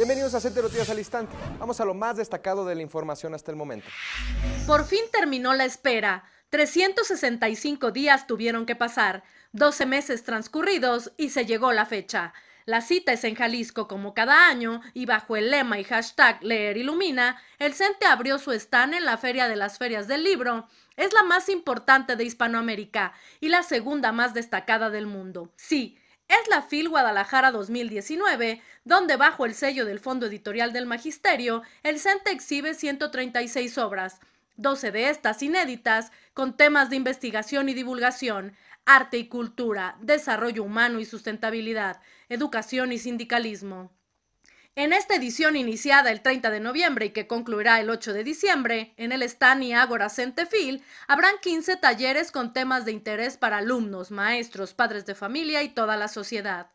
Bienvenidos a Centro Noticias al Instante. Vamos a lo más destacado de la información hasta el momento. Por fin terminó la espera. 365 días tuvieron que pasar, 12 meses transcurridos y se llegó la fecha. La cita es en Jalisco como cada año y bajo el lema y hashtag Leer Ilumina, el CENTE abrió su stand en la Feria de las Ferias del Libro. Es la más importante de Hispanoamérica y la segunda más destacada del mundo. Sí, es la FIL Guadalajara 2019, donde bajo el sello del Fondo Editorial del Magisterio, el CENTE exhibe 136 obras, 12 de estas inéditas, con temas de investigación y divulgación, arte y cultura, desarrollo humano y sustentabilidad, educación y sindicalismo. En esta edición iniciada el 30 de noviembre y que concluirá el 8 de diciembre, en el Stani Ágora Centefil, habrán 15 talleres con temas de interés para alumnos, maestros, padres de familia y toda la sociedad.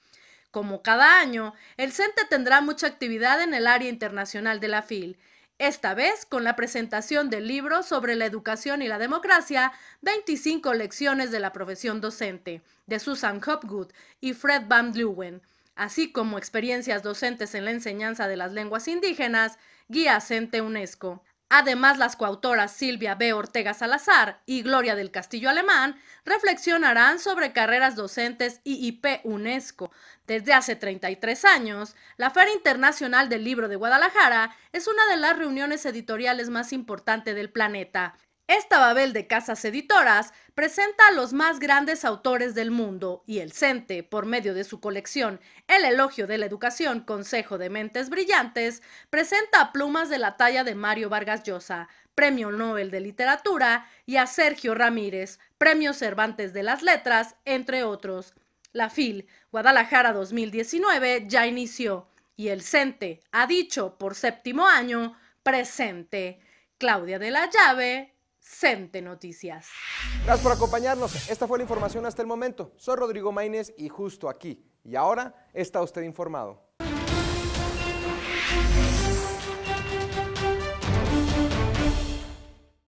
Como cada año, el CENTE tendrá mucha actividad en el área internacional de la FIL, esta vez con la presentación del libro sobre la educación y la democracia, 25 lecciones de la profesión docente, de Susan Hopgood y Fred Van Leeuwen así como experiencias docentes en la enseñanza de las lenguas indígenas, Guía cente UNESCO. Además, las coautoras Silvia B. Ortega Salazar y Gloria del Castillo Alemán reflexionarán sobre carreras docentes IIP UNESCO. Desde hace 33 años, la Feria Internacional del Libro de Guadalajara es una de las reuniones editoriales más importantes del planeta. Esta Babel de casas editoras presenta a los más grandes autores del mundo y el CENTE, por medio de su colección El Elogio de la Educación, Consejo de Mentes Brillantes, presenta a plumas de la talla de Mario Vargas Llosa, Premio Nobel de Literatura, y a Sergio Ramírez, Premio Cervantes de las Letras, entre otros. La FIL Guadalajara 2019 ya inició y el CENTE ha dicho por séptimo año presente. Claudia de la Llave, Cente Noticias. Gracias por acompañarnos. Esta fue la información hasta el momento. Soy Rodrigo Maínez y justo aquí. Y ahora está usted informado.